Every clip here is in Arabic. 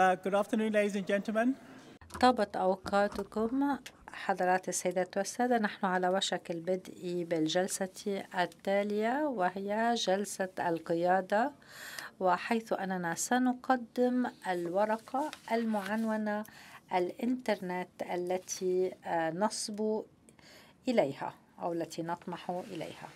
Uh, good afternoon, ladies and gentlemen. طابت أوقاتكم حضرات السيدات والسادة نحن على وشك البدء بالجلسة التالية وهي جلسة القيادة وحيث أننا سنقدم الورقة المعنونة الإنترنت التي آه، نصب إليها أو التي نطمح إليها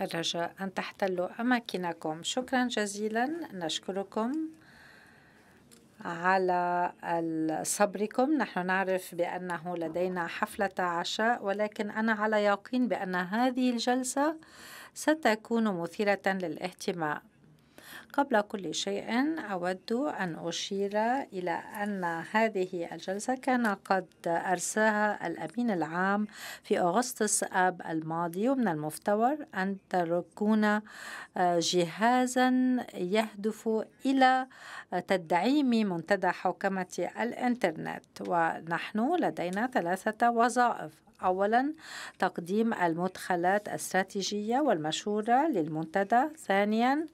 الرجاء أن تحتلوا أماكنكم شكرا جزيلا نشكركم على صبركم نحن نعرف بأنه لدينا حفلة عشاء ولكن أنا على يقين بأن هذه الجلسة ستكون مثيرة للاهتمام قبل كل شيء أود أن أشير إلى أن هذه الجلسة كان قد أرساها الأمين العام في أغسطس آب الماضي ومن المفترض أن تكون آه، جهازا يهدف إلى تدعيم منتدى حوكمة الإنترنت ونحن لدينا ثلاثة وظائف أولا تقديم المدخلات الاستراتيجية والمشهورة للمنتدى ثانيا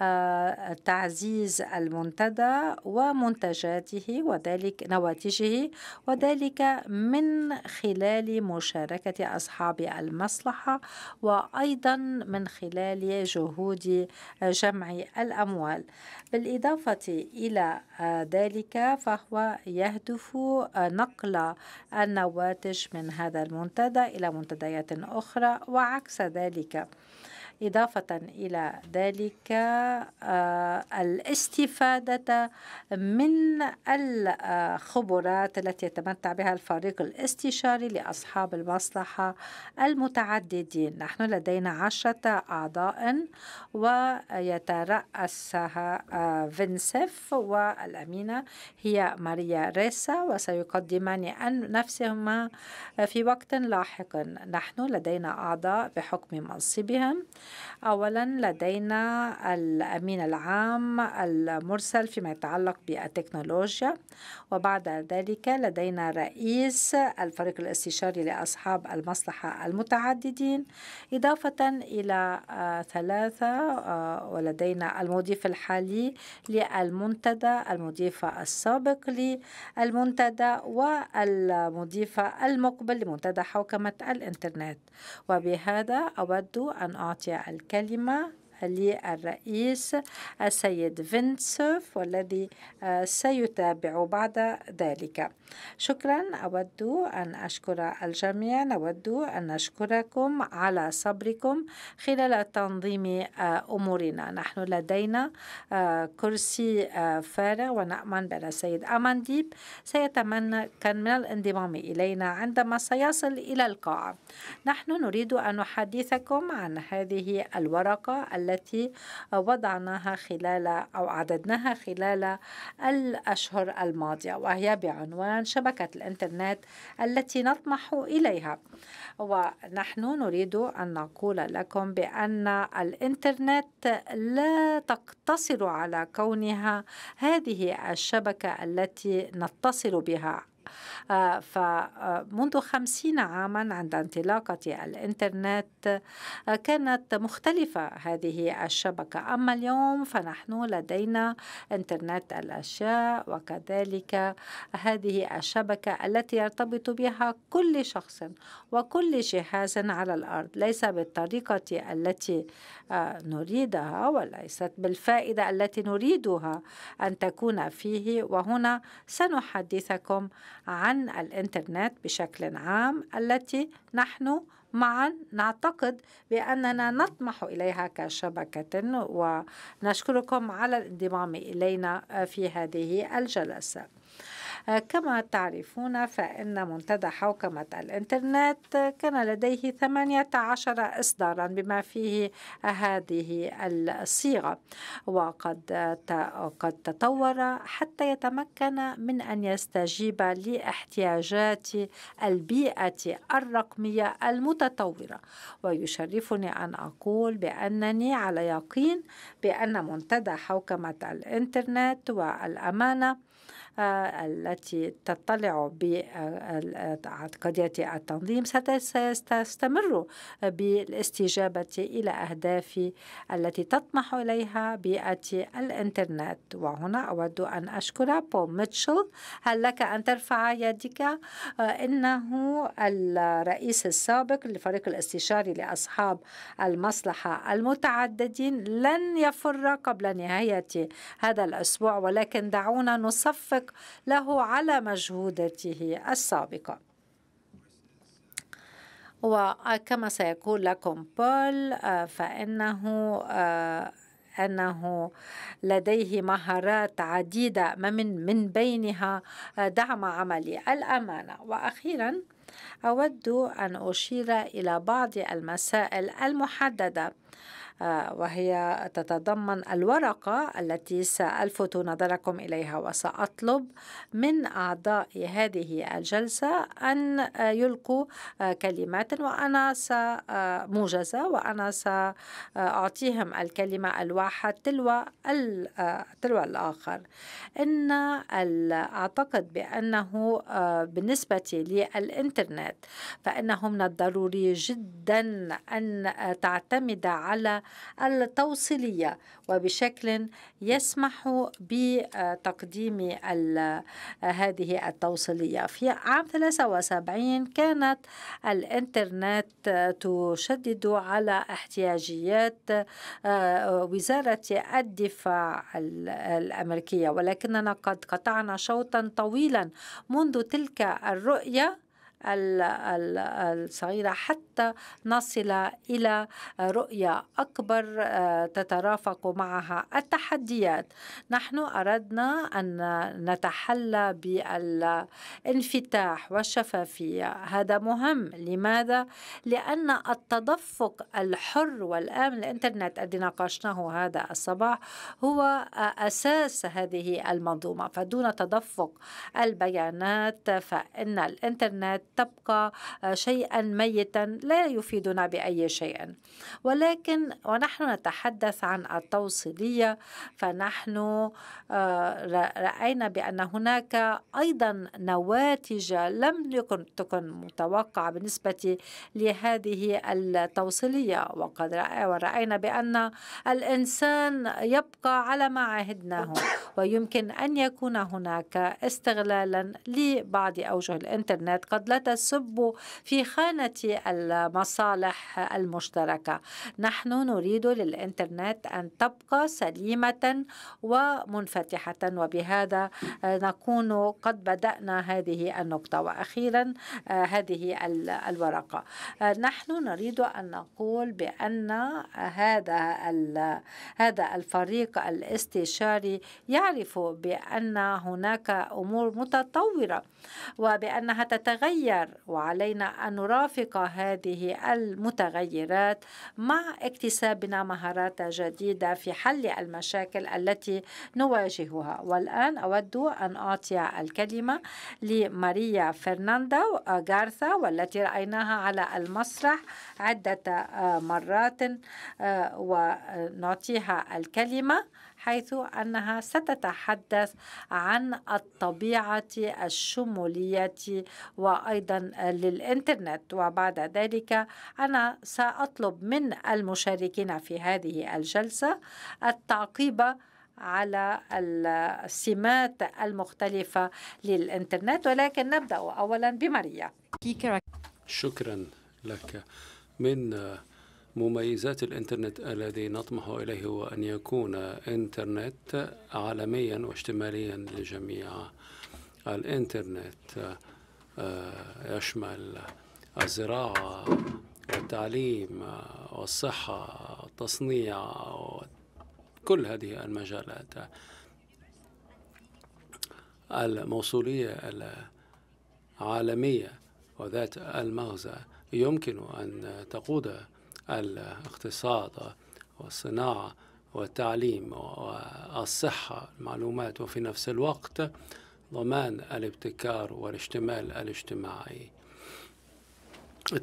آه، تعزيز المنتدى ومنتجاته وذلك نواتجه وذلك من خلال مشاركة أصحاب المصلحة وأيضا من خلال جهود جمع الأموال بالإضافة إلى آه، ذلك فهو يهدف آه، نقل النواتج من هذا هذا المنتدى إلى منتديات أخرى وعكس ذلك إضافة إلى ذلك آه، الاستفادة من الخبرات التي يتمتع بها الفريق الاستشاري لأصحاب المصلحة المتعددين نحن لدينا عشرة أعضاء ويترأسها آه، فينسيف والأمينة هي ماريا ريسا وسيقدمان نفسهما في وقت لاحق نحن لدينا أعضاء بحكم منصبهم أولا لدينا الأمين العام المرسل فيما يتعلق بالتكنولوجيا وبعد ذلك لدينا رئيس الفريق الاستشاري لأصحاب المصلحة المتعددين إضافة إلى آه، ثلاثة آه، ولدينا المضيف الحالي للمنتدى المضيفة السابق للمنتدى والمضيفة المقبل لمنتدى حوكمة الإنترنت وبهذا أود أن أعطي الكلمة للرئيس السيد فينسوف والذي آه، سيتابع بعد ذلك شكرا أود أن أشكر الجميع نود أن نشكركم على صبركم خلال تنظيم آه، أمورنا نحن لدينا آه، كرسي فارغ ونأمن بأن السيد أمانديب سيتمنى كان من الانضمام إلينا عندما سيصل إلى القاعة نحن نريد أن نحدثكم عن هذه الورقة التي وضعناها خلال أو عددناها خلال الأشهر الماضية وهي بعنوان شبكة الإنترنت التي نطمح إليها ونحن نريد أن نقول لكم بأن الإنترنت لا تقتصر على كونها هذه الشبكة التي نتصل بها آه، فمنذ آه، خمسين عاما عند انطلاقة الإنترنت آه، كانت مختلفة هذه الشبكة أما اليوم فنحن لدينا إنترنت الأشياء وكذلك هذه الشبكة التي يرتبط بها كل شخص وكل جهاز على الأرض ليس بالطريقة التي نريدها وليست بالفائدة التي نريدها أن تكون فيه وهنا سنحدثكم عن الإنترنت بشكل عام التي نحن معا نعتقد بأننا نطمح إليها كشبكة ونشكركم على الانضمام إلينا في هذه الجلسة كما تعرفون فإن منتدى حوكمة الإنترنت كان لديه 18 إصدارا بما فيه هذه الصيغة وقد قد تطور حتى يتمكن من أن يستجيب لاحتياجات البيئة الرقمية المتطورة ويشرفني أن أقول بأنني على يقين بأن منتدى حوكمة الإنترنت والأمانة التي تطلع بقضية التنظيم ستستمر بالاستجابة إلى أهداف التي تطمح إليها بيئة الإنترنت وهنا أود أن أشكر بول ميتشل هل لك أن ترفع يدك إنه الرئيس السابق للفريق الاستشاري لأصحاب المصلحة المتعددين لن يفر قبل نهاية هذا الأسبوع ولكن دعونا نصفق التحقيق له على مجهودته السابقه وكما سيقول لكم بول آه، فإنه آه، أنه لديه مهارات عديدة من من بينها آه، دعم عملي الأمانة وأخيرا أود أن أشير إلى بعض المسائل المحددة وهي تتضمن الورقة التي سألفت نظركم إليها وسأطلب من أعضاء هذه الجلسة أن يلقوا كلمات وأنا موجزة وأنا سأعطيهم الكلمة الواحد تلو تلو الآخر إن أعتقد بأنه آه، بالنسبة للإنترنت فإنه من الضروري جدا أن تعتمد على التوصيلية وبشكل يسمح بتقديم هذه التوصيلية في عام 73 كانت الإنترنت تشدد على احتياجيات آه، وزارة الدفاع الأمريكية ولكننا قد قطعنا شوطا طويلا منذ تلك الرؤية الصغيرة حتى نصل إلى رؤية أكبر آه، تترافق معها التحديات نحن أردنا أن نتحلى بالانفتاح والشفافية هذا مهم لماذا؟ لأن التدفق الحر والآمن الإنترنت الذي ناقشناه هذا الصباح هو آه، أساس هذه المنظومة فدون تدفق البيانات فإن الإنترنت تبقى آه، شيئا ميتا لا يفيدنا بأي شيء ولكن ونحن نتحدث عن التوصيلية فنحن آه، رأينا بأن هناك أيضا نواتج لم يكن تكن متوقعة بالنسبة لهذه التوصيلية وقد رأينا بأن الإنسان يبقى على ما عهدناه ويمكن أن يكون هناك استغلالا لبعض أوجه الإنترنت قد لا تسب في خانة المصالح المشتركة نحن نريد للإنترنت أن تبقى سليمة ومنفتحة وبهذا نكون قد بدأنا هذه النقطة وأخيرا هذه الورقة نحن نريد أن نقول بأن هذا هذا الفريق الاستشاري يعرف بأن هناك أمور متطورة وبأنها تتغير مستمر وعلينا أن نرافق هذه المتغيرات مع اكتسابنا مهارات جديدة في حل المشاكل التي نواجهها والآن أود أن أعطي الكلمة لماريا فرناندا غارثا والتي رأيناها على المسرح عدة مرات آه، ونعطيها الكلمة حيث أنها ستتحدث عن الطبيعة الشمولية وأيضا للإنترنت وبعد ذلك أنا سأطلب من المشاركين في هذه الجلسة التعقيب على السمات المختلفة للإنترنت ولكن نبدأ أولا بماريا شكرا لك من مميزات الإنترنت الذي نطمح إليه هو أن يكون إنترنت عالميا واشتماليا لجميع الإنترنت آه، يشمل الزراعة والتعليم آه، والصحة والتصنيع كل هذه المجالات الموصولية العالمية وذات المغزى يمكن أن تقود الاقتصاد والصناعة والتعليم والصحة المعلومات وفي نفس الوقت ضمان الابتكار والاشتمال الاجتماعي 2.6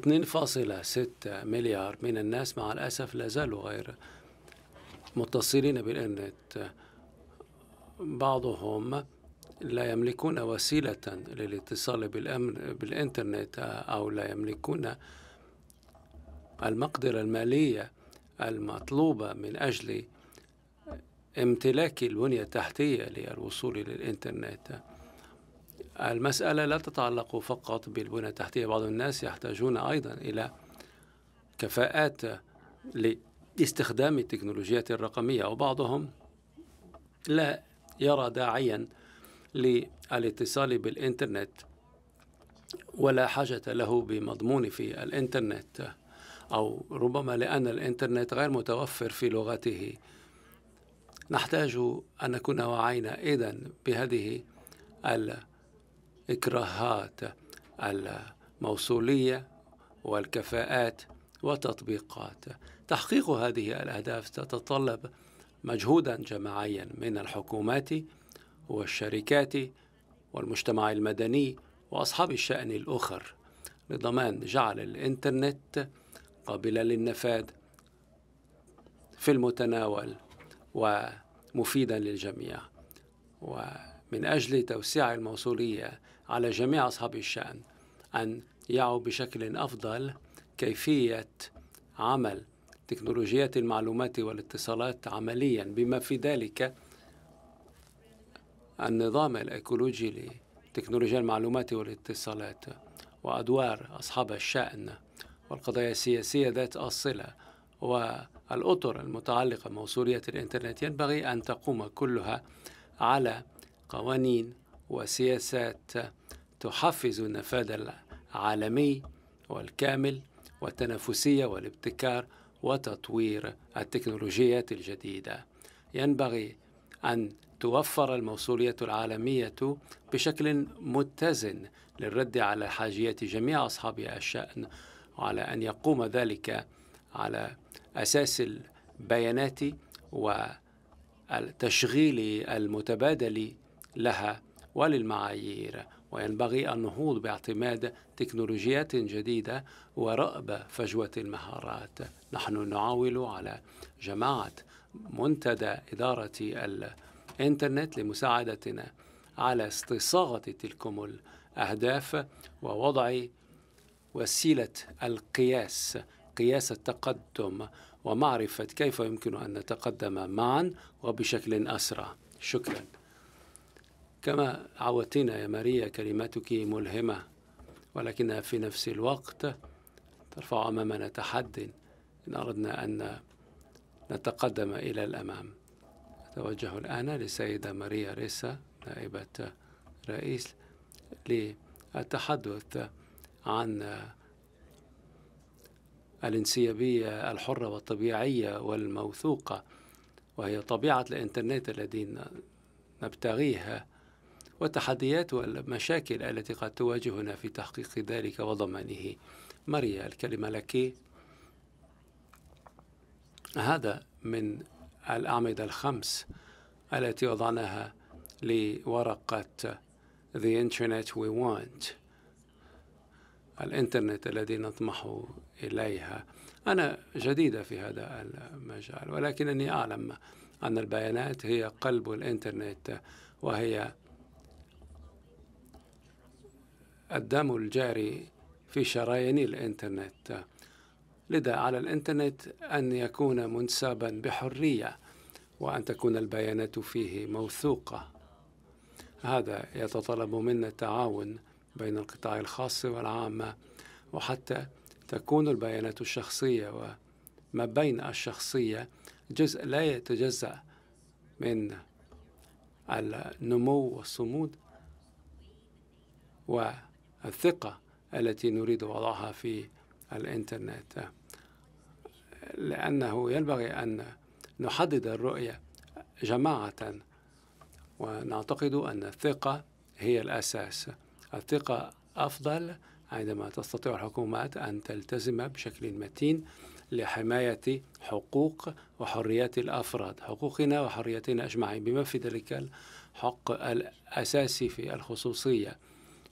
مليار من الناس مع الأسف لا زالوا غير متصلين بالإنترنت بعضهم لا يملكون وسيلة للاتصال بالإنترنت أو لا يملكون المقدرة المالية المطلوبة من أجل امتلاك البنية التحتية للوصول للإنترنت المسألة لا تتعلق فقط بالبنية التحتية بعض الناس يحتاجون أيضا إلى كفاءات لاستخدام التكنولوجيات الرقمية وبعضهم لا يرى داعيا للاتصال بالإنترنت ولا حاجة له بمضمون في الإنترنت أو ربما لأن الإنترنت غير متوفر في لغته نحتاج أن نكون واعينا إذا بهذه الإكراهات الموصولية والكفاءات والتطبيقات تحقيق هذه الأهداف تتطلب مجهودا جماعيا من الحكومات والشركات والمجتمع المدني وأصحاب الشأن الآخر لضمان جعل الإنترنت قابلة للنفاذ في المتناول ومفيدا للجميع ومن أجل توسيع الموصولية على جميع أصحاب الشأن أن يعوا بشكل أفضل كيفية عمل تكنولوجيات المعلومات والاتصالات عمليا بما في ذلك النظام الأيكولوجي لتكنولوجيا المعلومات والاتصالات وأدوار أصحاب الشأن والقضايا السياسية ذات الصلة والأطر المتعلقة بموصولية الإنترنت ينبغي أن تقوم كلها على قوانين وسياسات تحفز النفاذ العالمي والكامل والتنافسية والابتكار وتطوير التكنولوجيات الجديدة ينبغي أن توفر الموصولية العالمية بشكل متزن للرد على حاجيات جميع أصحاب الشأن وعلى أن يقوم ذلك على أساس البيانات والتشغيل المتبادل لها وللمعايير وينبغي النهوض باعتماد تكنولوجيات جديدة ورأب فجوة المهارات نحن نعول على جماعة منتدى إدارة الإنترنت لمساعدتنا على استصاغة تلكم الأهداف ووضع وسيله القياس قياس التقدم ومعرفه كيف يمكن ان نتقدم معا وبشكل اسرع شكرا كما عودتنا يا ماريا كلماتك ملهمه ولكنها في نفس الوقت ترفع امامنا تحدي ان اردنا ان نتقدم الى الامام أتوجه الآن للسيدة ماريا ريسا نائبة رئيس للتحدث عن الانسيابية الحرة والطبيعية والموثوقة وهي طبيعة الإنترنت الذي نبتغيها والتحديات والمشاكل التي قد تواجهنا في تحقيق ذلك وضمانه ماريا الكلمة لك هذا من الأعمدة الخمس التي وضعناها لورقة The Internet We Want الانترنت الذي نطمح اليها انا جديده في هذا المجال ولكنني اعلم ان البيانات هي قلب الانترنت وهي الدم الجاري في شرايين الانترنت لذا على الانترنت ان يكون منسابا بحريه وان تكون البيانات فيه موثوقه هذا يتطلب منا التعاون بين القطاع الخاص والعامة وحتى تكون البيانات الشخصية وما بين الشخصية جزء لا يتجزأ من النمو والصمود والثقة التي نريد وضعها في الإنترنت لأنه ينبغي أن نحدد الرؤية جماعة ونعتقد أن الثقة هي الأساس الثقة أفضل عندما تستطيع الحكومات أن تلتزم بشكل متين لحماية حقوق وحريات الأفراد حقوقنا وحريتنا أجمعين بما في ذلك الحق الأساسي في الخصوصية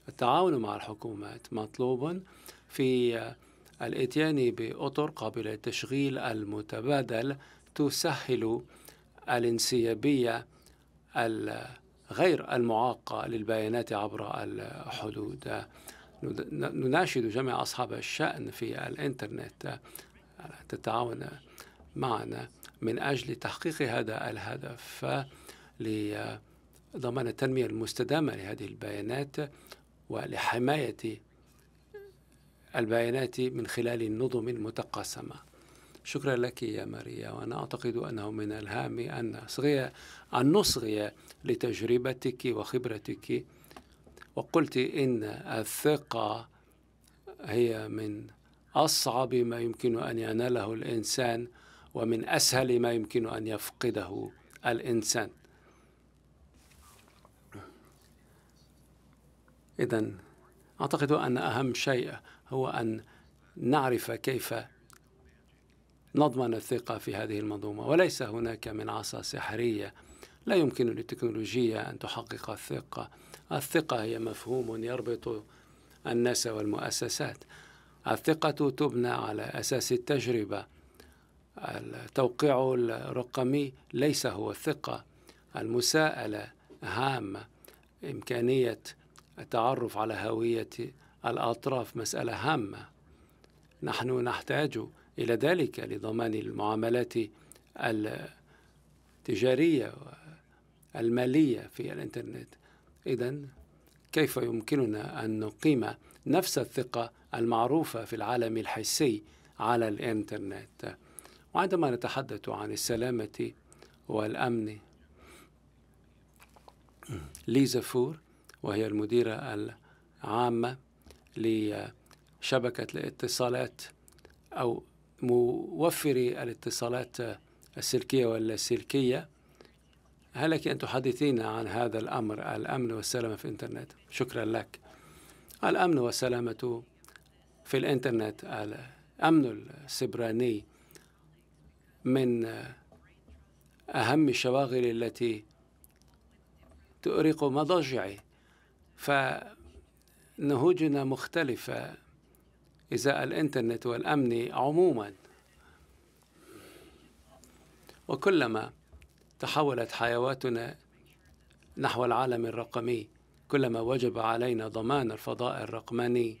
التعاون مع الحكومات مطلوب في الاتيان بأطر قابلة للتشغيل المتبادل تسهل الانسيابية غير المعاقة للبيانات عبر الحدود نناشد جميع أصحاب الشأن في الإنترنت تتعاون معنا من أجل تحقيق هذا الهدف لضمان التنمية المستدامة لهذه البيانات ولحماية البيانات من خلال النظم المتقاسمة شكرا لك يا ماريا وأنا أعتقد أنه من الهام أن صغية أن نصغي لتجربتك وخبرتك وقلت إن الثقة هي من أصعب ما يمكن أن يناله الإنسان ومن أسهل ما يمكن أن يفقده الإنسان إذا أعتقد أن أهم شيء هو أن نعرف كيف نضمن الثقة في هذه المنظومة وليس هناك من عصا سحرية لا يمكن للتكنولوجيا أن تحقق الثقة الثقة هي مفهوم يربط الناس والمؤسسات الثقة تبنى على أساس التجربة التوقيع الرقمي ليس هو الثقة المساءلة هامة إمكانية التعرف على هوية الأطراف مسألة هامة نحن نحتاج إلى ذلك لضمان المعاملات التجارية المالية في الإنترنت إذا كيف يمكننا أن نقيم نفس الثقة المعروفة في العالم الحسي على الإنترنت وعندما نتحدث عن السلامة والأمن ليزا فور وهي المديرة العامة لشبكة الاتصالات أو موفري الاتصالات السلكية واللاسلكية هل لك أن تحدثينا عن هذا الأمر الأمن والسلامة في الإنترنت شكرا لك الأمن والسلامة في الإنترنت الأمن السبراني من أهم الشواغل التي تؤرق مضاجعي فنهوجنا مختلفة إزاء الإنترنت والأمن عموما وكلما تحولت حيواتنا نحو العالم الرقمي كلما وجب علينا ضمان الفضاء الرقماني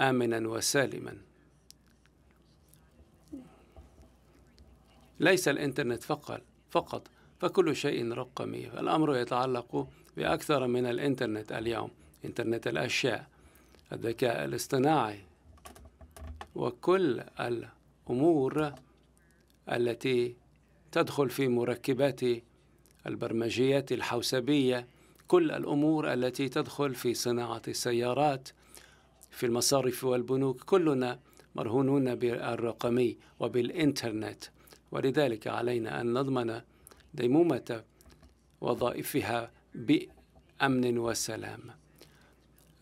آمنا وسالما ليس الإنترنت فقط فقط فكل شيء رقمي الأمر يتعلق بأكثر من الإنترنت اليوم إنترنت الأشياء الذكاء الاصطناعي وكل الأمور التي تدخل في مركبات البرمجيات الحوسبية كل الأمور التي تدخل في صناعة السيارات في المصارف والبنوك كلنا مرهونون بالرقمي وبالإنترنت ولذلك علينا أن نضمن ديمومة وظائفها بأمن وسلام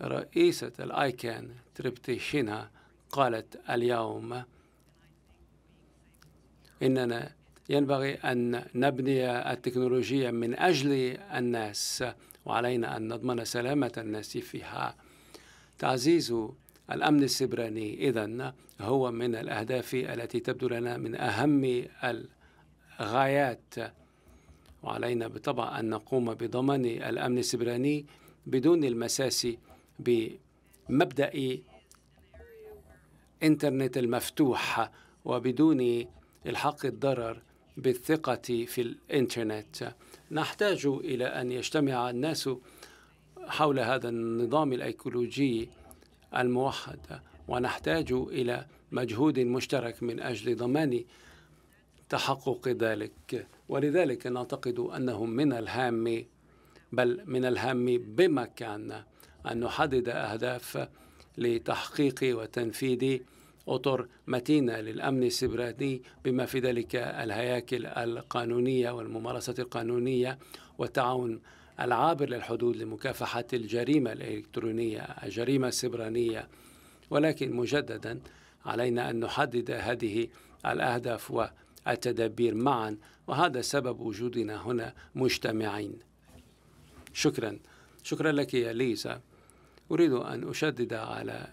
رئيسة الآيكان شينا قالت اليوم إننا ينبغي أن نبني التكنولوجيا من أجل الناس وعلينا أن نضمن سلامة الناس فيها تعزيز الأمن السبراني إذا هو من الأهداف التي تبدو لنا من أهم الغايات وعلينا بالطبع أن نقوم بضمان الأمن السبراني بدون المساس بمبدأ الانترنت المفتوح وبدون الحاق الضرر بالثقة في الانترنت نحتاج إلى أن يجتمع الناس حول هذا النظام الأيكولوجي الموحد ونحتاج إلى مجهود مشترك من أجل ضمان تحقق ذلك ولذلك نعتقد أنه من الهام بل من الهام بمكان أن نحدد أهداف لتحقيق وتنفيذ أطر متينة للأمن السبراني بما في ذلك الهياكل القانونية والممارسة القانونية والتعاون العابر للحدود لمكافحة الجريمة الإلكترونية الجريمة السبرانية ولكن مجددا علينا أن نحدد هذه الأهداف والتدابير معا وهذا سبب وجودنا هنا مجتمعين شكرا شكرا لك يا ليزا أريد أن أشدد على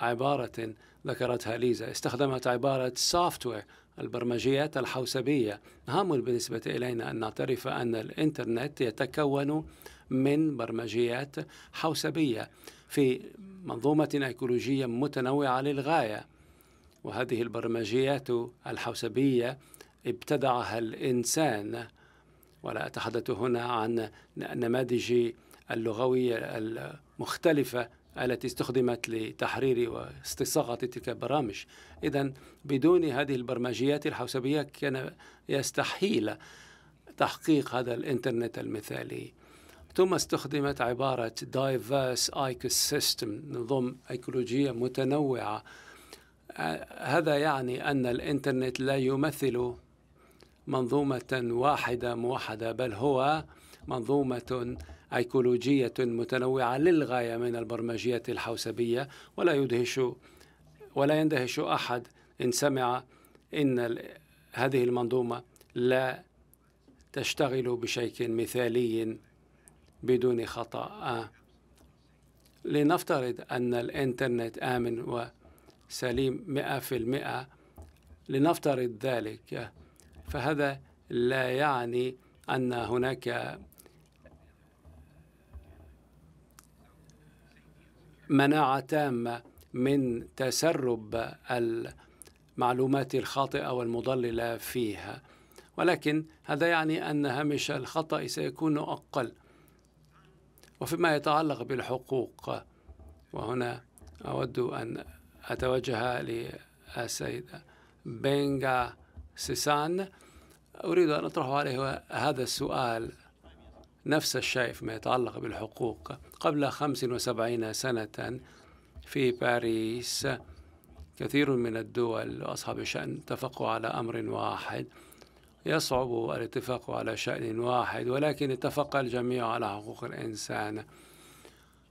عبارة ذكرتها ليزا استخدمت عبارة سوفت وير البرمجيات الحوسبية هام بالنسبة إلينا أن نعترف أن الإنترنت يتكون من برمجيات حوسبية في منظومة أيكولوجية متنوعة للغاية وهذه البرمجيات الحوسبية ابتدعها الإنسان ولا أتحدث هنا عن نماذج اللغوية مختلفة التي استخدمت لتحرير واستصاغة تلك البرامج إذا بدون هذه البرمجيات الحوسبية كان يستحيل تحقيق هذا الإنترنت المثالي ثم استخدمت عبارة diverse ecosystem نظم أيكولوجية متنوعة هذا يعني أن الإنترنت لا يمثل منظومة واحدة موحدة بل هو منظومة أيكولوجية متنوعة للغاية من البرمجيات الحوسبية ولا يدهش ولا يندهش أحد إن سمع إن هذه المنظومة لا تشتغل بشكل مثالي بدون خطأ لنفترض أن الإنترنت آمن وسليم مئة في المئة لنفترض ذلك فهذا لا يعني أن هناك مناعه تامه من تسرب المعلومات الخاطئه والمضلله فيها ولكن هذا يعني ان هامش الخطا سيكون اقل وفيما يتعلق بالحقوق وهنا اود ان اتوجه للسيده بينغا سيسان اريد ان اطرح عليه هذا السؤال نفس الشيء فيما يتعلق بالحقوق قبل 75 سنة في باريس كثير من الدول وأصحاب الشأن اتفقوا على أمر واحد يصعب الاتفاق على شأن واحد ولكن اتفق الجميع على حقوق الإنسان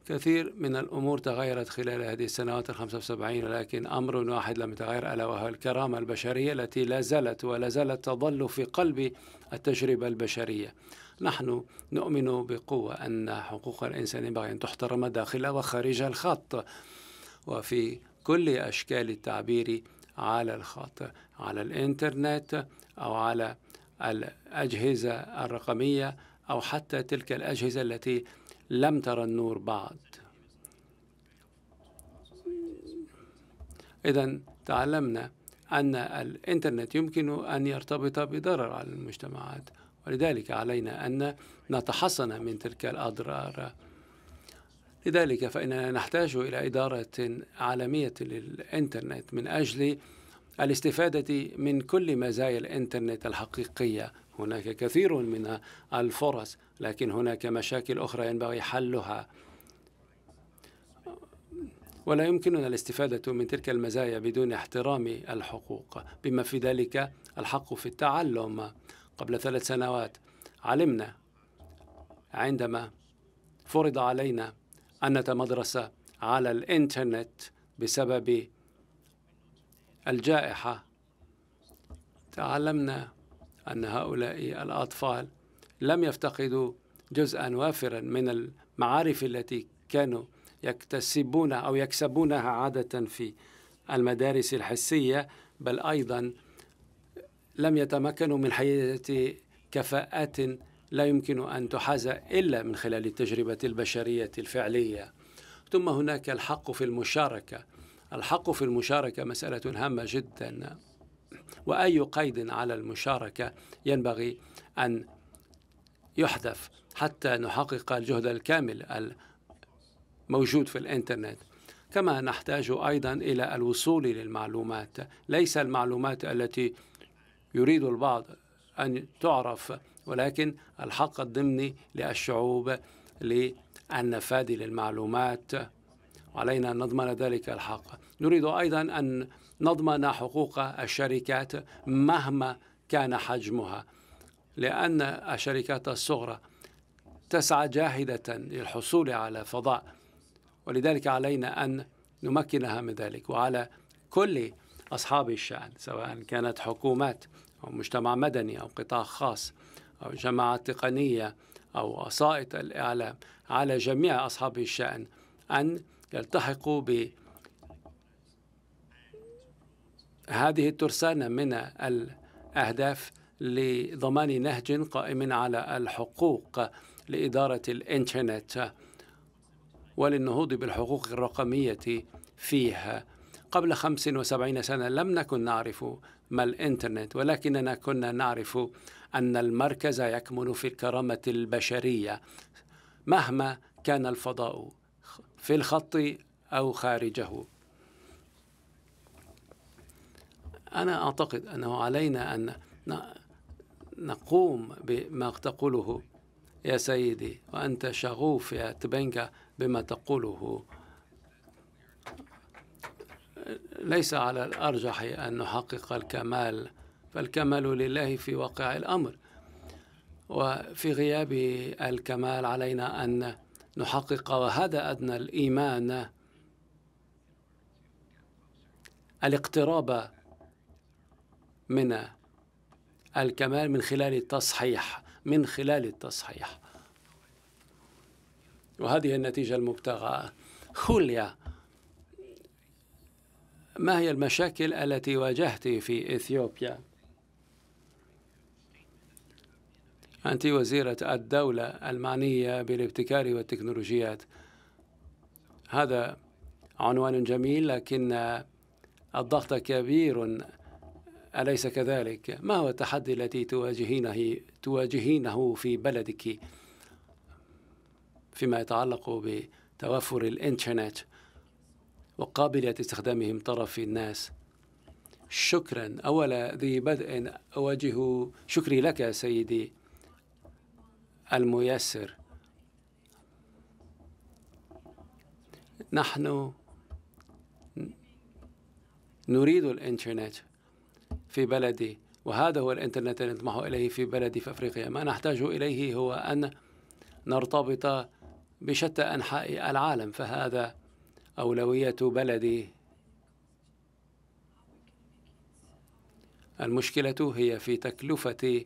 كثير من الأمور تغيرت خلال هذه السنوات الخمسة وسبعين ولكن أمر واحد لم يتغير ألا وهو الكرامة البشرية التي لا زالت ولا زالت تظل في قلب التجربة البشرية نحن نؤمن بقوة أن حقوق الإنسان ينبغي أن تحترم داخل وخارج الخط وفي كل أشكال التعبير على الخط على الإنترنت أو على الأجهزة الرقمية أو حتى تلك الأجهزة التي لم ترى النور بعد إذا تعلمنا أن الإنترنت يمكن أن يرتبط بضرر على المجتمعات ولذلك علينا أن نتحصن من تلك الأضرار لذلك فإننا نحتاج إلى إدارة عالمية للإنترنت من أجل الاستفادة من كل مزايا الإنترنت الحقيقية هناك كثير من الفرص لكن هناك مشاكل أخرى ينبغي حلها ولا يمكننا الاستفادة من تلك المزايا بدون احترام الحقوق بما في ذلك الحق في التعلم قبل ثلاث سنوات علمنا عندما فرض علينا أن نتمدرس على الإنترنت بسبب الجائحة تعلمنا أن هؤلاء الأطفال لم يفتقدوا جزءا وافرا من المعارف التي كانوا يكتسبون أو يكسبونها عادة في المدارس الحسية بل أيضا لم يتمكنوا من حياة كفاءات لا يمكن أن تحاز إلا من خلال التجربة البشرية الفعلية ثم هناك الحق في المشاركة الحق في المشاركة مسألة هامة جدا وأي قيد على المشاركة ينبغي أن يحذف حتى نحقق الجهد الكامل الموجود في الإنترنت كما نحتاج أيضا إلى الوصول للمعلومات ليس المعلومات التي يريد البعض أن تعرف ولكن الحق الضمني للشعوب للنفاذ للمعلومات علينا أن نضمن ذلك الحق نريد أيضا أن نضمن حقوق الشركات مهما كان حجمها لأن الشركات الصغرى تسعى جاهدة للحصول على فضاء ولذلك علينا أن نمكنها من ذلك وعلى كل أصحاب الشأن سواء كانت حكومات أو مجتمع مدني أو قطاع خاص أو جماعة تقنية أو وسائط الإعلام على جميع أصحاب الشأن أن يلتحقوا ب هذه الترسانة من الأهداف لضمان نهج قائم على الحقوق لإدارة الإنترنت وللنهوض بالحقوق الرقمية فيها قبل 75 سنة لم نكن نعرف ما الانترنت ولكننا كنا نعرف ان المركز يكمن في الكرامه البشريه مهما كان الفضاء في الخط او خارجه انا اعتقد انه علينا ان نقوم بما تقوله يا سيدي وانت شغوف يا تبنكا بما تقوله ليس على الأرجح أن نحقق الكمال فالكمال لله في واقع الأمر وفي غياب الكمال علينا أن نحقق وهذا أدنى الإيمان الاقتراب من الكمال من خلال التصحيح من خلال التصحيح وهذه النتيجة المبتغاة خلية ما هي المشاكل التي واجهت في إثيوبيا؟ أنت وزيرة الدولة المعنية بالابتكار والتكنولوجيات هذا عنوان جميل لكن الضغط كبير أليس كذلك؟ ما هو التحدي الذي تواجهينه تواجهينه في بلدك فيما يتعلق بتوفر الإنترنت وقابلة استخدامهم طرف الناس شكرا أولا ذي بدء أوجه شكري لك سيدي الميسر نحن نريد الإنترنت في بلدي وهذا هو الإنترنت الذي نطمح إليه في بلدي في أفريقيا ما نحتاج إليه هو أن نرتبط بشتى أنحاء العالم فهذا أولوية بلدي المشكلة هي في تكلفة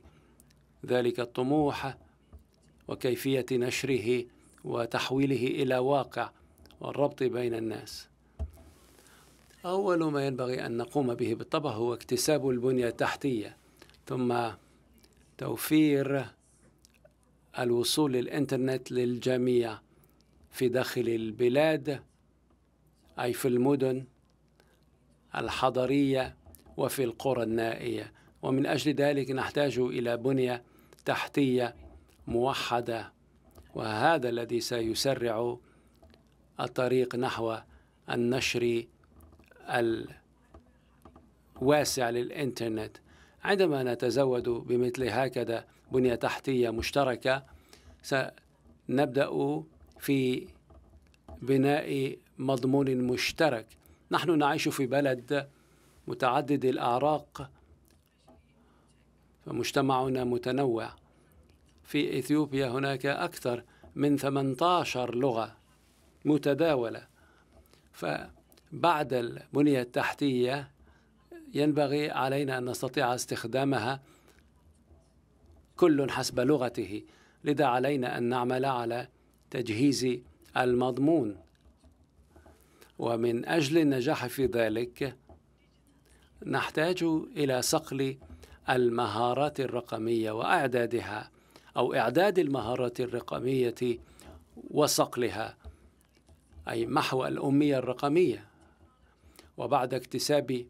ذلك الطموح وكيفية نشره وتحويله إلى واقع والربط بين الناس أول ما ينبغي أن نقوم به بالطبع هو اكتساب البنية التحتية ثم توفير الوصول للإنترنت للجميع في داخل البلاد أي في المدن الحضرية وفي القرى النائية ومن أجل ذلك نحتاج إلى بنية تحتية موحدة وهذا الذي سيسرع الطريق نحو النشر الواسع للإنترنت عندما نتزود بمثل هكذا بنية تحتية مشتركة سنبدأ في بناء مضمون مشترك نحن نعيش في بلد متعدد الأعراق فمجتمعنا متنوع في إثيوبيا هناك أكثر من 18 لغة متداولة فبعد البنية التحتية ينبغي علينا أن نستطيع استخدامها كل حسب لغته لذا علينا أن نعمل على تجهيز المضمون ومن أجل النجاح في ذلك نحتاج إلى صقل المهارات الرقمية وأعدادها أو إعداد المهارات الرقمية وصقلها أي محو الأمية الرقمية وبعد اكتساب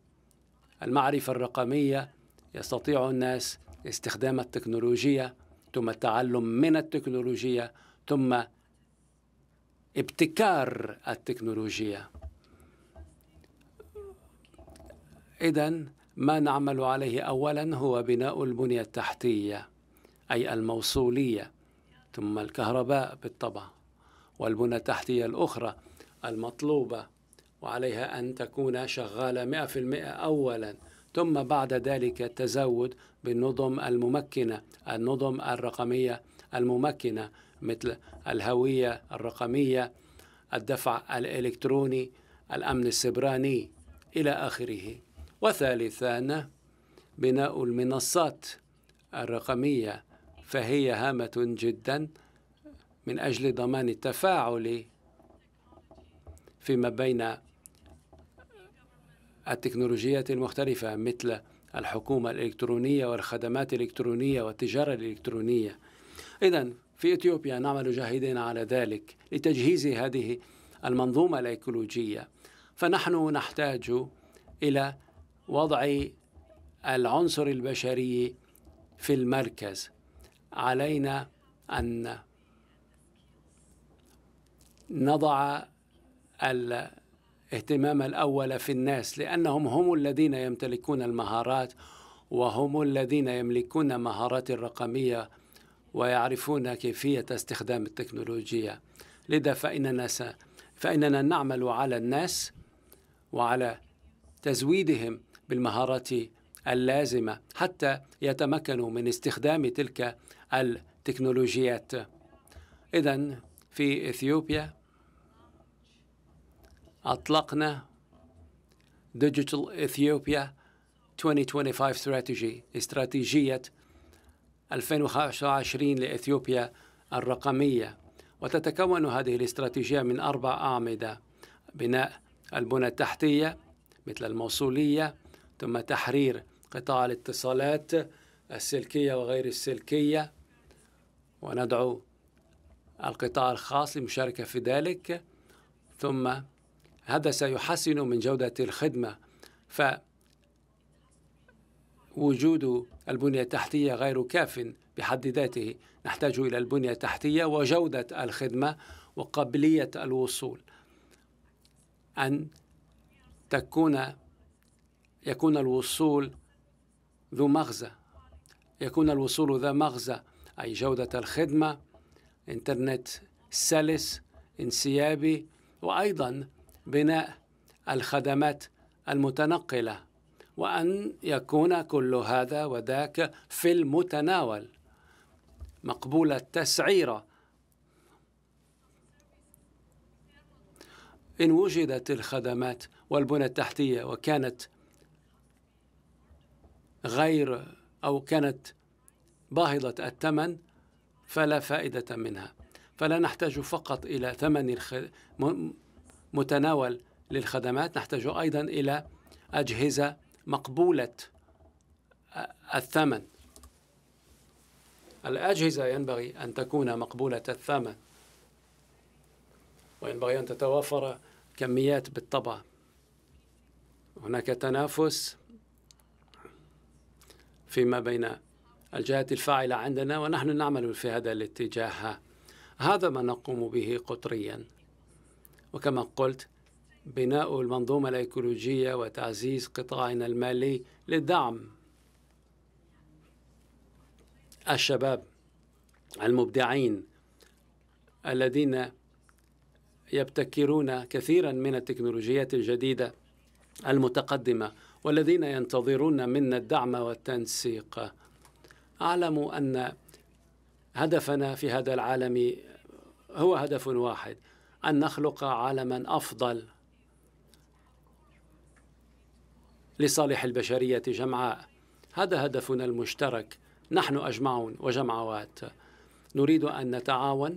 المعرفة الرقمية يستطيع الناس استخدام التكنولوجيا ثم التعلم من التكنولوجيا ثم ابتكار التكنولوجيا إذا ما نعمل عليه أولا هو بناء البنية التحتية أي الموصولية ثم الكهرباء بالطبع والبنى التحتية الأخرى المطلوبة وعليها أن تكون شغالة 100% أولا ثم بعد ذلك التزود بالنظم الممكنة النظم الرقمية الممكنة مثل الهوية الرقمية الدفع الإلكتروني الأمن السبراني إلى آخره وثالثا بناء المنصات الرقمية فهي هامة جدا من أجل ضمان التفاعل فيما بين التكنولوجيات المختلفة مثل الحكومة الإلكترونية والخدمات الإلكترونية والتجارة الإلكترونية إذا في إثيوبيا نعمل جاهدين على ذلك لتجهيز هذه المنظومة الإيكولوجية فنحن نحتاج إلى وضع العنصر البشري في المركز علينا أن نضع الاهتمام الأول في الناس لأنهم هم الذين يمتلكون المهارات وهم الذين يملكون مهارات الرقمية ويعرفون كيفية استخدام التكنولوجيا لذا فإننا, س... فإننا نعمل على الناس وعلى تزويدهم بالمهارات اللازمة حتى يتمكنوا من استخدام تلك التكنولوجيات إذا في إثيوبيا أطلقنا Digital Ethiopia 2025 Strategy استراتيجية 2025 لإثيوبيا الرقمية وتتكون هذه الاستراتيجية من أربع أعمدة بناء البنى التحتية مثل الموصولية ثم تحرير قطاع الاتصالات السلكية وغير السلكية وندعو القطاع الخاص للمشاركة في ذلك ثم هذا سيحسن من جودة الخدمة ف وجود البنية التحتية غير كاف بحد ذاته نحتاج إلى البنية التحتية وجودة الخدمة وقابلية الوصول أن تكون يكون الوصول ذو مغزى يكون الوصول ذا مغزى أي جودة الخدمة إنترنت سلس انسيابي وأيضا بناء الخدمات المتنقلة وأن يكون كل هذا وذاك في المتناول مقبول التسعيرة إن وجدت الخدمات والبنى التحتية وكانت غير أو كانت باهظة الثمن فلا فائدة منها فلا نحتاج فقط إلى ثمن متناول للخدمات نحتاج أيضا إلى أجهزة مقبولة الثمن الأجهزة ينبغي أن تكون مقبولة الثمن وينبغي أن تتوافر كميات بالطبع هناك تنافس فيما بين الجهات الفاعلة عندنا ونحن نعمل في هذا الاتجاه هذا ما نقوم به قطريا وكما قلت بناء المنظومة الأيكولوجية وتعزيز قطاعنا المالي للدعم الشباب المبدعين الذين يبتكرون كثيرا من التكنولوجيات الجديدة المتقدمة والذين ينتظرون منا الدعم والتنسيق أعلم أن هدفنا في هذا العالم هو هدف واحد أن نخلق عالما أفضل لصالح البشرية جمعاء هذا هدفنا المشترك نحن أجمعون وجمعوات نريد أن نتعاون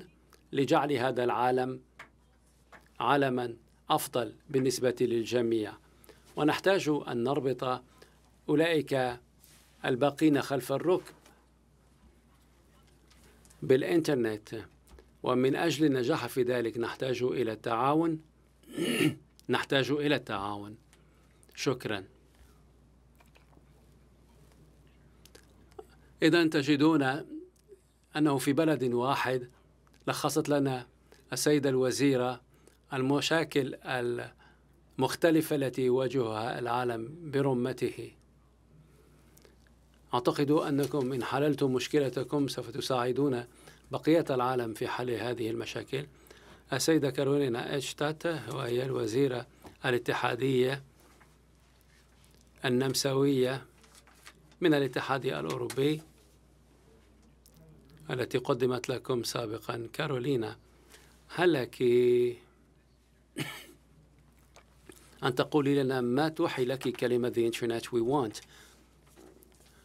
لجعل هذا العالم عالما أفضل بالنسبة للجميع ونحتاج أن نربط أولئك الباقين خلف الركب بالإنترنت ومن أجل النجاح في ذلك نحتاج إلى التعاون نحتاج إلى التعاون شكراً إذا تجدون أنه في بلد واحد لخصت لنا السيدة الوزيرة المشاكل المختلفة التي يواجهها العالم برمته أعتقد أنكم إن حللتم مشكلتكم سوف تساعدون بقية العالم في حل هذه المشاكل السيدة كارولينا إشتات وهي الوزيرة الاتحادية النمساوية من الاتحاد الأوروبي التي قدمت لكم سابقا كارولينا هل لك أن تقولي لنا ما توحي لك كلمة The Internet We Want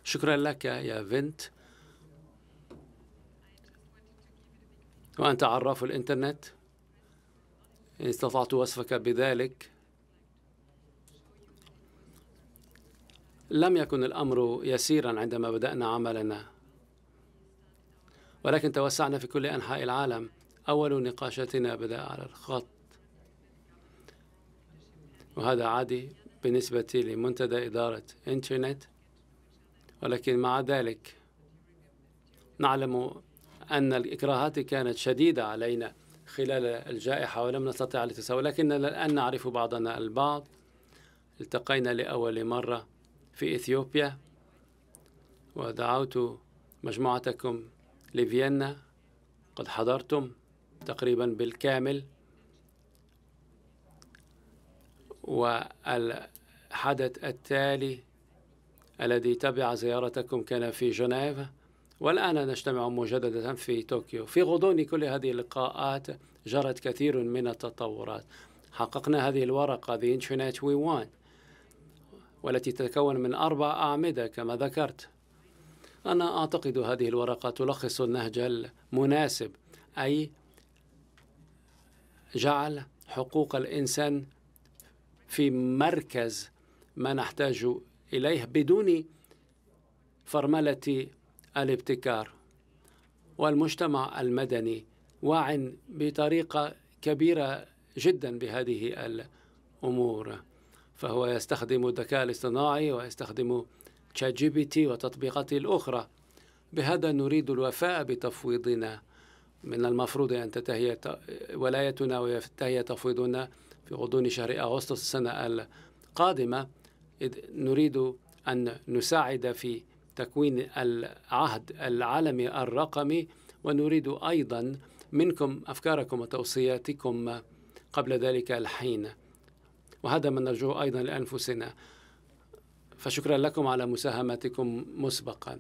شكرا لك يا فنت وأنت عراف الإنترنت إن استطعت وصفك بذلك لم يكن الأمر يسيرا عندما بدأنا عملنا ولكن توسعنا في كل أنحاء العالم أول نقاشاتنا بدأ على الخط وهذا عادي بالنسبة لمنتدى إدارة إنترنت ولكن مع ذلك نعلم أن الإكراهات كانت شديدة علينا خلال الجائحة ولم نستطع التساوي لكننا الآن نعرف بعضنا البعض التقينا لأول مرة في إثيوبيا ودعوت مجموعتكم لفيينا قد حضرتم تقريبا بالكامل والحدث التالي الذي تبع زيارتكم كان في جنيف والآن نجتمع مجددا في طوكيو في غضون كل هذه اللقاءات جرت كثير من التطورات حققنا هذه الورقة The Internet We Want والتي تتكون من أربع أعمدة كما ذكرت أنا أعتقد هذه الورقة تلخص النهج المناسب أي جعل حقوق الإنسان في مركز ما نحتاج إليه بدون فرملة الابتكار والمجتمع المدني واع بطريقة كبيرة جدا بهذه الأمور فهو يستخدم الذكاء الاصطناعي ويستخدم تشات جي بي تي وتطبيقاته الأخرى بهذا نريد الوفاء بتفويضنا من المفروض أن تنتهي ولايتنا وينتهي تفويضنا في غضون شهر أغسطس السنة القادمة إذ نريد أن نساعد في تكوين العهد العالمي الرقمي ونريد أيضا منكم أفكاركم وتوصياتكم قبل ذلك الحين وهذا ما نرجوه أيضا لأنفسنا فشكرا لكم على مساهمتكم مسبقا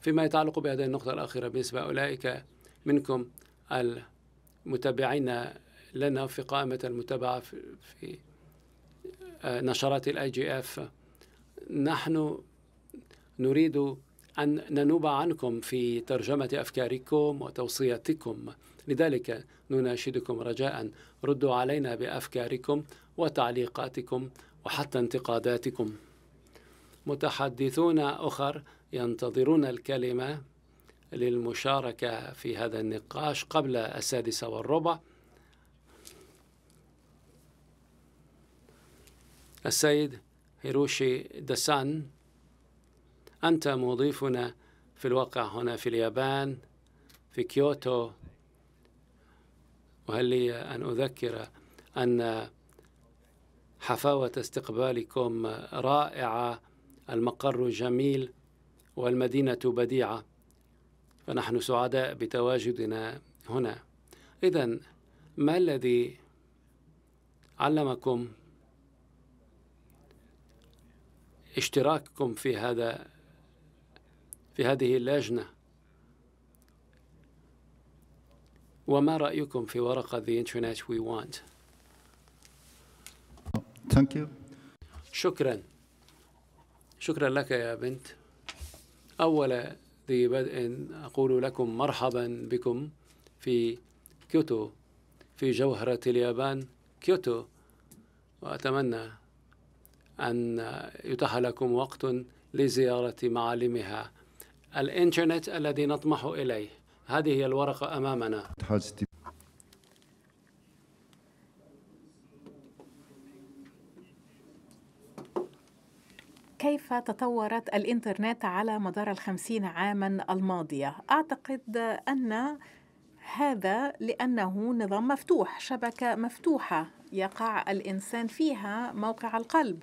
فيما يتعلق بهذه النقطة الأخيرة بالنسبة أولئك منكم المتابعين لنا في قائمة المتابعة في آه، نشرات الاي جي اف نحن نريد أن ننوب عنكم في ترجمة أفكاركم وتوصياتكم لذلك نناشدكم رجاء ردوا علينا بأفكاركم وتعليقاتكم وحتى انتقاداتكم متحدثون اخر ينتظرون الكلمه للمشاركه في هذا النقاش قبل السادسه والربع السيد هيروشي دسان انت مضيفنا في الواقع هنا في اليابان في كيوتو وهل لي ان اذكر ان حفاوه استقبالكم رائعه المقر جميل والمدينة بديعة فنحن سعداء بتواجدنا هنا إذا ما الذي علمكم اشتراككم في هذا في هذه اللجنة وما رأيكم في ورقة The Internet We Want Thank you. شكراً شكرا لك يا بنت أول ذي بدء أقول لكم مرحبا بكم في كيوتو في جوهرة اليابان كيوتو وأتمنى أن يتاح لكم وقت لزيارة معالمها الإنترنت الذي نطمح إليه هذه هي الورقة أمامنا تطورت الإنترنت على مدار الخمسين عاما الماضية أعتقد أن هذا لأنه نظام مفتوح شبكة مفتوحة يقع الإنسان فيها موقع القلب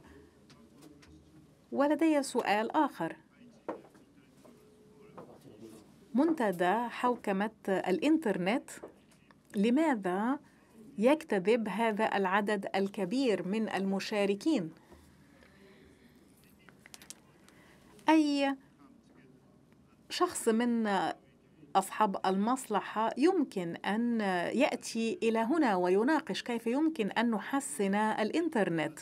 ولدي سؤال آخر منتدى حوكمة الإنترنت لماذا يكتذب هذا العدد الكبير من المشاركين أي شخص من أصحاب المصلحة يمكن أن يأتي إلى هنا ويناقش كيف يمكن أن نحسن الإنترنت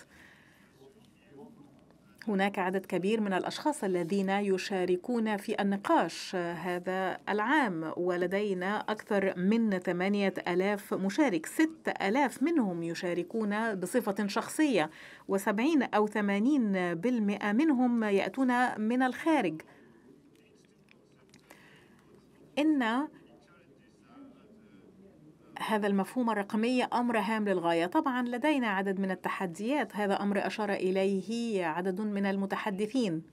هناك عدد كبير من الأشخاص الذين يشاركون في النقاش هذا العام ولدينا أكثر من 8000 مشارك 6000 منهم يشاركون بصفة شخصية و70 أو 80% منهم يأتون من الخارج إن هذا المفهوم الرقمي أمر هام للغاية طبعا لدينا عدد من التحديات هذا أمر أشار إليه عدد من المتحدثين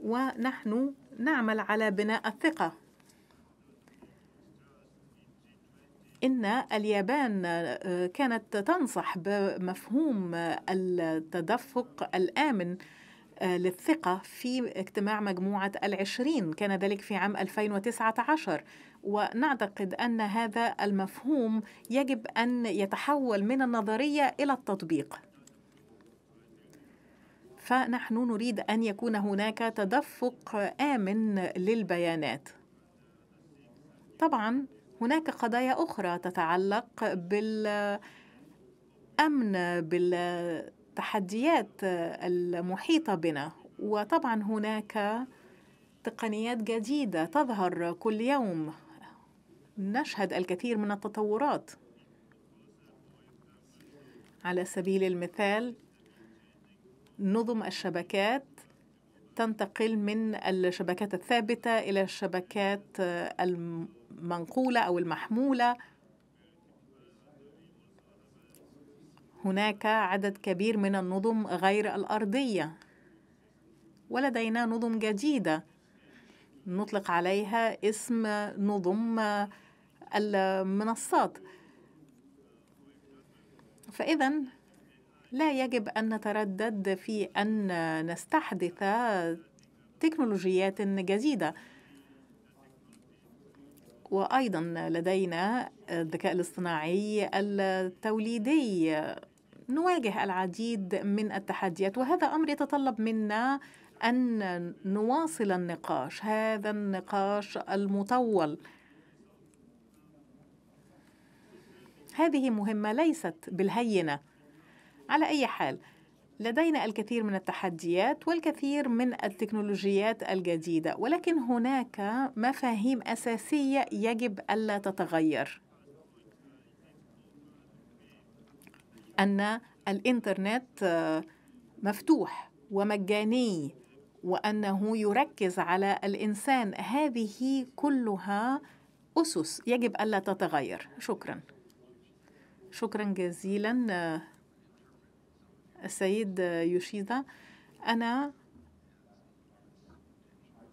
ونحن نعمل على بناء الثقة إن اليابان آه، كانت تنصح بمفهوم التدفق الآمن آه، للثقة في اجتماع مجموعة العشرين كان ذلك في عام 2019 ونعتقد أن هذا المفهوم يجب أن يتحول من النظرية إلى التطبيق فنحن نريد أن يكون هناك تدفق آمن للبيانات طبعا هناك قضايا أخرى تتعلق بالأمن بالتحديات المحيطة بنا وطبعا هناك تقنيات جديدة تظهر كل يوم نشهد الكثير من التطورات على سبيل المثال نظم الشبكات تنتقل من الشبكات الثابتة إلى الشبكات المنقولة أو المحمولة هناك عدد كبير من النظم غير الأرضية ولدينا نظم جديدة نطلق عليها اسم نظم المنصات فإذا لا يجب أن نتردد في أن نستحدث تكنولوجيات جديدة وأيضا لدينا الذكاء الاصطناعي التوليدي نواجه العديد من التحديات وهذا أمر يتطلب منا أن نواصل النقاش هذا النقاش المطول هذه مهمة ليست بالهينة على أي حال لدينا الكثير من التحديات والكثير من التكنولوجيات الجديدة ولكن هناك مفاهيم أساسية يجب ألا تتغير أن الإنترنت مفتوح ومجاني وانه يركز على الانسان هذه كلها اسس يجب الا تتغير شكرا شكرا جزيلا آه، السيد آه، يوشيدا انا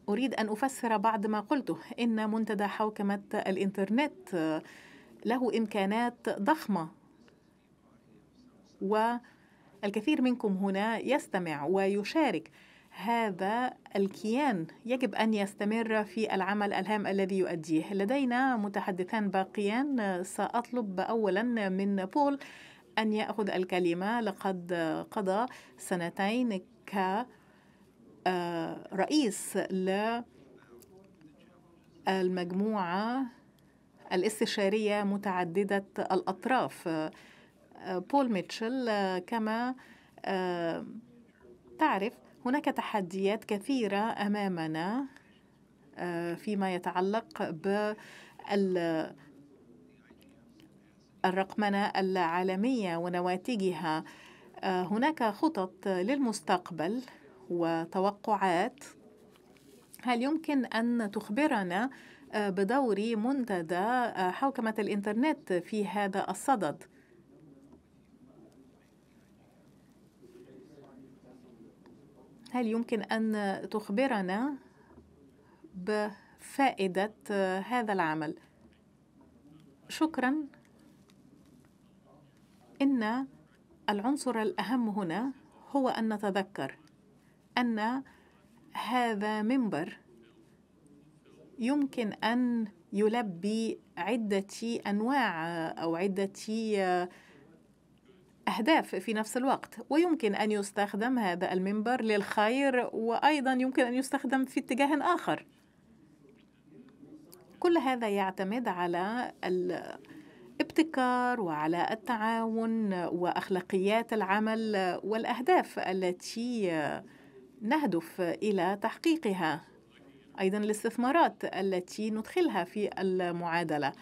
اريد ان افسر بعض ما قلته ان منتدى حوكمه الانترنت آه، له امكانات ضخمه والكثير منكم هنا يستمع ويشارك هذا الكيان يجب أن يستمر في العمل الهام الذي يؤديه لدينا متحدثان باقيان سأطلب أولا من بول أن يأخذ الكلمة لقد قضى سنتين كرئيس آه، للمجموعة الاستشارية متعددة الأطراف آه، بول ميتشل آه، كما تعرف هناك تحديات كثيرة أمامنا آه، فيما يتعلق بال الرقمنة العالمية ونواتجها آه، هناك خطط للمستقبل وتوقعات هل يمكن أن تخبرنا آه، بدور منتدى حوكمة الإنترنت في هذا الصدد؟ هل يمكن أن تخبرنا بفائدة هذا العمل؟ شكرا إن العنصر الأهم هنا هو أن نتذكر أن هذا منبر يمكن أن يلبي عدة أنواع أو عدة أهداف في نفس الوقت ويمكن أن يستخدم هذا المنبر للخير وأيضا يمكن أن يستخدم في اتجاه آخر كل هذا يعتمد على الابتكار وعلى التعاون وأخلاقيات العمل والأهداف التي نهدف إلى تحقيقها أيضا الاستثمارات التي ندخلها في المعادلة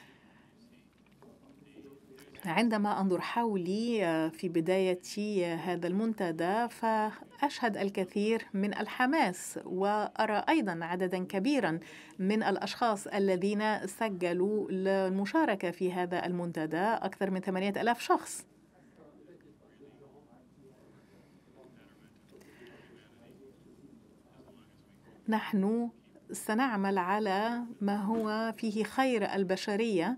عندما أنظر حولي آه، في بداية آه، هذا المنتدى فأشهد الكثير من الحماس وأرى أيضا عددا كبيرا من الأشخاص الذين سجلوا للمشاركة في هذا المنتدى أكثر من 8000 شخص نحن سنعمل على ما هو فيه خير البشريه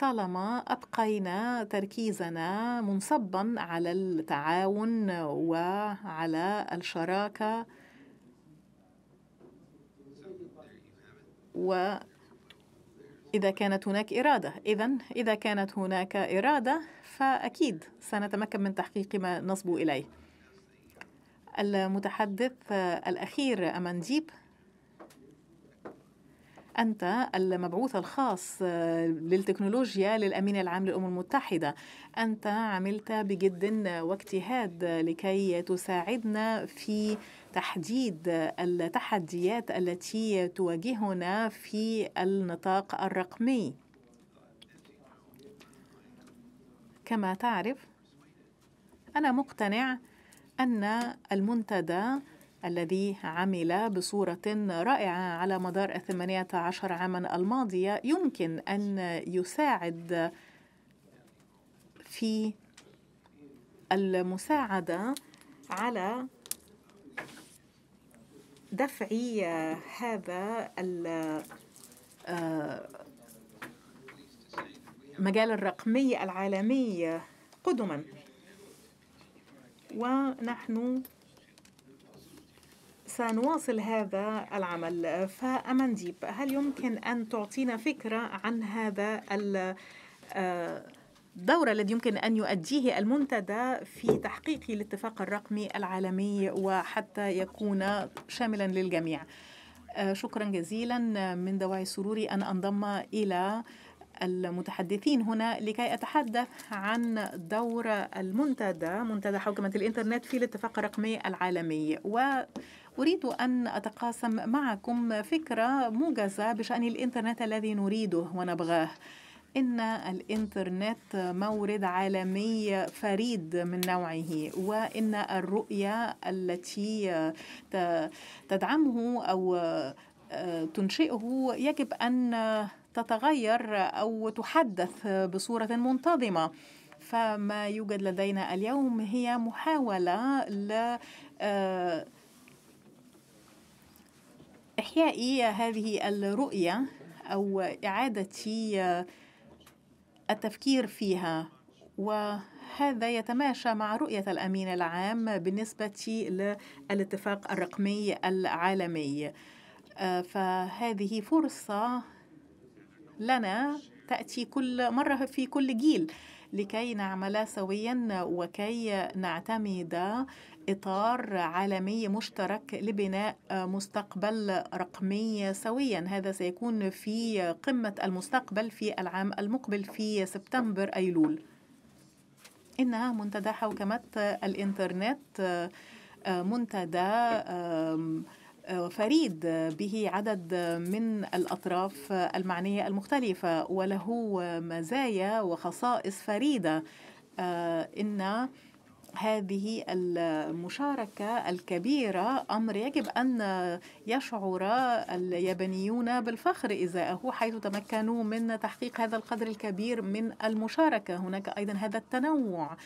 طالما أبقينا تركيزنا منصبا على التعاون وعلى الشراكة وإذا كانت هناك إرادة إذا إذا كانت هناك إرادة فأكيد سنتمكن من تحقيق ما نصبو إليه المتحدث الأخير أمانديب أنت المبعوث الخاص آه، للتكنولوجيا للأمين العام للأمم المتحدة أنت عملت بجد واجتهاد لكي تساعدنا في تحديد التحديات التي تواجهنا في النطاق الرقمي كما تعرف أنا مقتنع أن المنتدى الذي عمل بصورة رائعة على مدار الثمانية عشر عاما الماضية يمكن أن يساعد في المساعدة على دفع هذا المجال آه، الرقمي العالمي قدما ونحن سنواصل هذا العمل فأمنديب هل يمكن أن تعطينا فكرة عن هذا آه، الدور الذي يمكن أن يؤديه المنتدى في تحقيق الاتفاق الرقمي العالمي وحتى يكون شاملا للجميع آه، شكرا جزيلا من دواعي سروري أن أنضم إلى المتحدثين هنا لكي أتحدث عن دور المنتدى منتدى حوكمة الإنترنت في الاتفاق الرقمي العالمي و. أريد أن أتقاسم معكم فكرة موجزة بشأن الإنترنت الذي نريده ونبغاه إن الإنترنت مورد عالمي فريد من نوعه وإن الرؤية التي تدعمه أو آه، تنشئه يجب أن تتغير أو تحدث بصورة منتظمة فما يوجد لدينا اليوم هي محاولة ل آه، إحيائي هذه الرؤية أو إعادة آه، التفكير فيها وهذا يتماشى مع رؤية الأمين العام بالنسبة للاتفاق الرقمي العالمي آه، فهذه فرصة لنا تأتي كل مرة في كل جيل لكي نعمل سويا وكي نعتمد إطار عالمي مشترك لبناء مستقبل رقمي سويا هذا سيكون في قمة المستقبل في العام المقبل في سبتمبر أيلول إنها منتدى حوكمة الإنترنت آه، منتدى فريد به عدد من الأطراف المعنية المختلفة وله مزايا وخصائص فريدة آه، إن هذه المشاركة الكبيرة أمر يجب أن يشعر اليابانيون بالفخر إزاءه حيث تمكنوا من تحقيق هذا القدر الكبير من المشاركة هناك أيضا هذا التنوع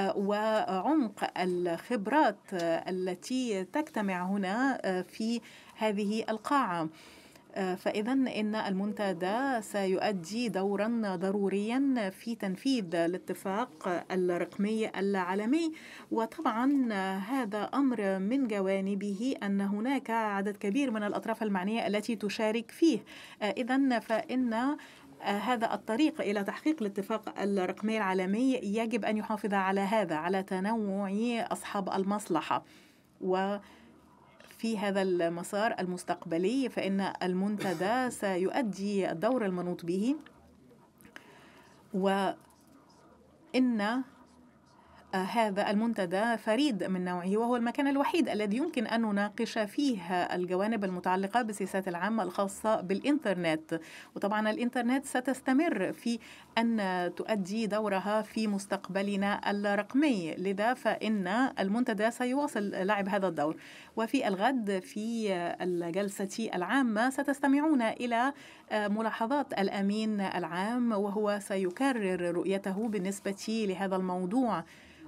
وعمق الخبرات التي تجتمع هنا آه، في هذه القاعه آه، فإذا إن المنتدى سيؤدي دورا ضروريا في تنفيذ الاتفاق الرقمي العالمي وطبعا آه، هذا أمر من جوانبه أن هناك عدد كبير من الأطراف المعنية التي تشارك فيه إذا فإن هذا الطريق إلى تحقيق الاتفاق الرقمي العالمي يجب أن يحافظ على هذا على تنوع أصحاب المصلحة و في هذا المسار المستقبلي فإن المنتدى سيؤدي الدور المنوط به وإن هذا المنتدى فريد من نوعه وهو المكان الوحيد الذي يمكن أن نناقش فيه الجوانب المتعلقة بالسياسات العامة الخاصة بالإنترنت وطبعا الإنترنت ستستمر في أن تؤدي دورها في مستقبلنا الرقمي لذا فإن المنتدى سيواصل لعب هذا الدور وفي الغد في الجلسة العامة ستستمعون إلى ملاحظات الأمين العام وهو سيكرر رؤيته بالنسبة لهذا الموضوع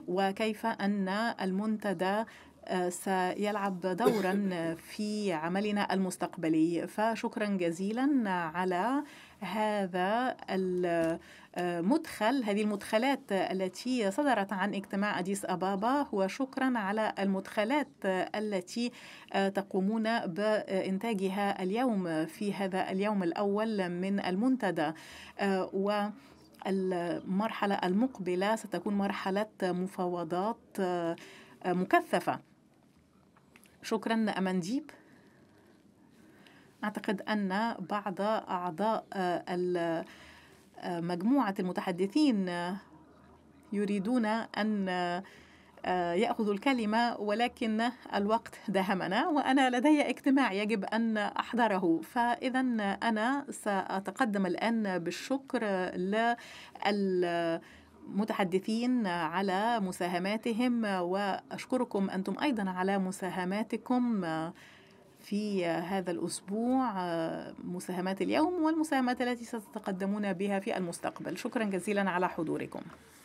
وكيف أن المنتدى آه، سيلعب دورا في عملنا المستقبلي فشكرا جزيلا على هذا المدخل آه، هذه المدخلات التي صدرت عن اجتماع أديس أبابا وشكرا على المدخلات التي آه، تقومون بإنتاجها اليوم في هذا اليوم الأول من المنتدى و المرحلة المقبلة ستكون مرحلة مفاوضات آه، مكثفة شكرا أمانديب أعتقد أن بعض أعضاء آه، آه، مجموعة المتحدثين يريدون أن آه، ياخذ الكلمه ولكن الوقت داهمنا وانا لدي اجتماع يجب ان احضره فاذا انا ساتقدم الان بالشكر لل متحدثين على مساهماتهم واشكركم انتم ايضا على مساهماتكم في هذا الاسبوع مساهمات اليوم والمساهمات التي ستتقدمون بها في المستقبل شكرا جزيلا على حضوركم